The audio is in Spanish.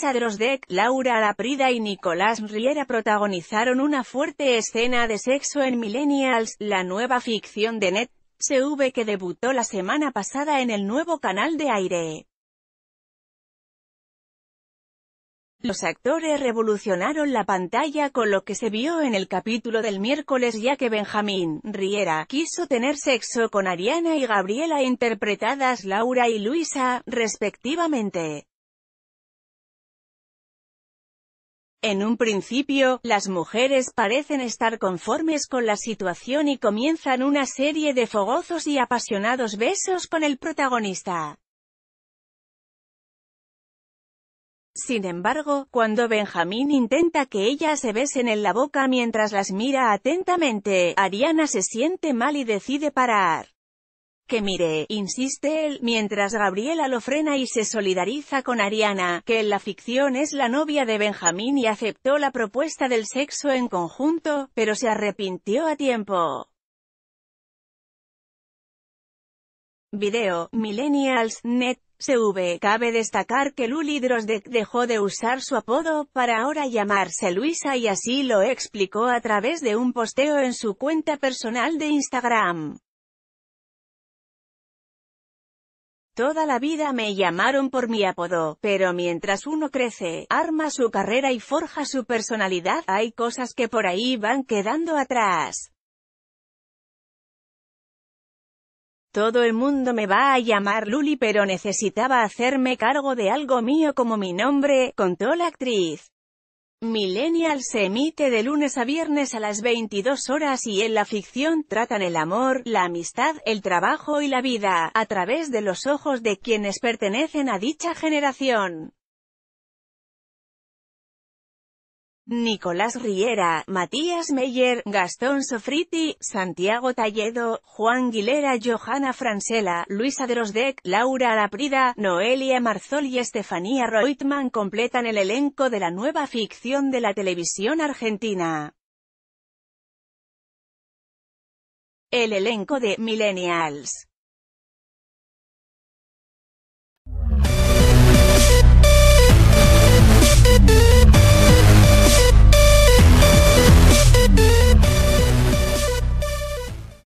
Lisa Drosdek, Laura Laprida y Nicolás Riera protagonizaron una fuerte escena de sexo en Millennials, la nueva ficción de Net que debutó la semana pasada en el nuevo canal de aire. Los actores revolucionaron la pantalla con lo que se vio en el capítulo del miércoles ya que Benjamín Riera quiso tener sexo con Ariana y Gabriela interpretadas Laura y Luisa, respectivamente. En un principio, las mujeres parecen estar conformes con la situación y comienzan una serie de fogozos y apasionados besos con el protagonista. Sin embargo, cuando Benjamín intenta que ellas se besen en la boca mientras las mira atentamente, Ariana se siente mal y decide parar que mire, insiste él, mientras Gabriela lo frena y se solidariza con Ariana, que en la ficción es la novia de Benjamín y aceptó la propuesta del sexo en conjunto, pero se arrepintió a tiempo. Video, Millennials, Net, CV. Cabe destacar que Luli dejó de usar su apodo para ahora llamarse Luisa y así lo explicó a través de un posteo en su cuenta personal de Instagram. Toda la vida me llamaron por mi apodo, pero mientras uno crece, arma su carrera y forja su personalidad, hay cosas que por ahí van quedando atrás. Todo el mundo me va a llamar Luli pero necesitaba hacerme cargo de algo mío como mi nombre, contó la actriz. Millennial se emite de lunes a viernes a las 22 horas y en la ficción tratan el amor, la amistad, el trabajo y la vida, a través de los ojos de quienes pertenecen a dicha generación. Nicolás Riera, Matías Meyer, Gastón Sofriti, Santiago Talledo, Juan Guilera, Johanna Francela, Luisa Drosdek, Laura Alaprida, Noelia Marzol y Estefanía Reutemann completan el elenco de la nueva ficción de la televisión argentina. El elenco de Millennials